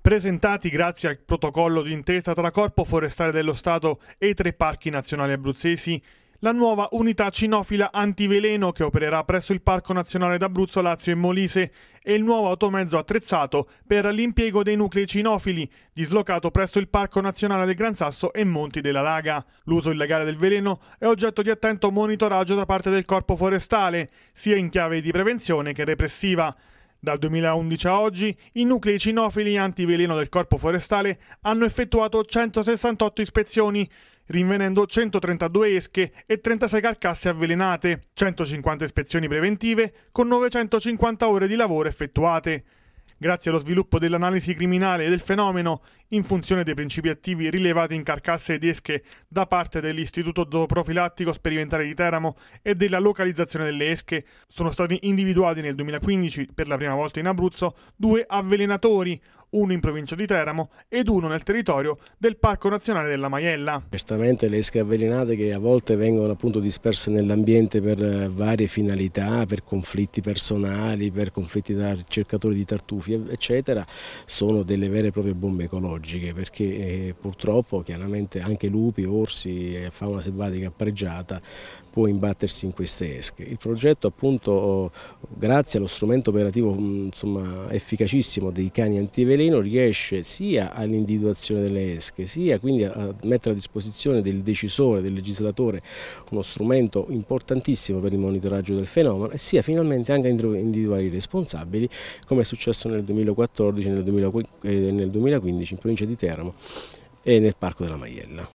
presentati grazie al protocollo d'intesa tra Corpo Forestale dello Stato e i tre parchi nazionali abruzzesi, la nuova unità cinofila antiveleno che opererà presso il Parco Nazionale d'Abruzzo, Lazio e Molise e il nuovo automezzo attrezzato per l'impiego dei nuclei cinofili, dislocato presso il Parco Nazionale del Gran Sasso e Monti della Laga. L'uso illegale del veleno è oggetto di attento monitoraggio da parte del Corpo Forestale, sia in chiave di prevenzione che repressiva. Dal 2011 a oggi, i nuclei cinofili antiveleno del Corpo Forestale hanno effettuato 168 ispezioni, rinvenendo 132 esche e 36 carcasse avvelenate, 150 ispezioni preventive con 950 ore di lavoro effettuate grazie allo sviluppo dell'analisi criminale del fenomeno in funzione dei principi attivi rilevati in carcasse ed esche da parte dell'Istituto Zooprofilattico Sperimentale di Teramo e della localizzazione delle esche, sono stati individuati nel 2015, per la prima volta in Abruzzo, due avvelenatori, uno in provincia di Teramo ed uno nel territorio del Parco Nazionale della Maiella. Certamente le esche avvelenate che a volte vengono appunto disperse nell'ambiente per eh, varie finalità, per conflitti personali, per conflitti da cercatori di tartufi eccetera, sono delle vere e proprie bombe ecologiche perché eh, purtroppo chiaramente anche lupi, orsi e fauna selvatica pregiata può imbattersi in queste esche. Il progetto appunto grazie allo strumento operativo insomma, efficacissimo dei cani antiveleni Peleno riesce sia all'individuazione delle esche, sia quindi a mettere a disposizione del decisore, del legislatore, uno strumento importantissimo per il monitoraggio del fenomeno e sia finalmente anche a individuare i responsabili, come è successo nel 2014 e nel 2015 eh, in provincia di Teramo e nel Parco della Maiella.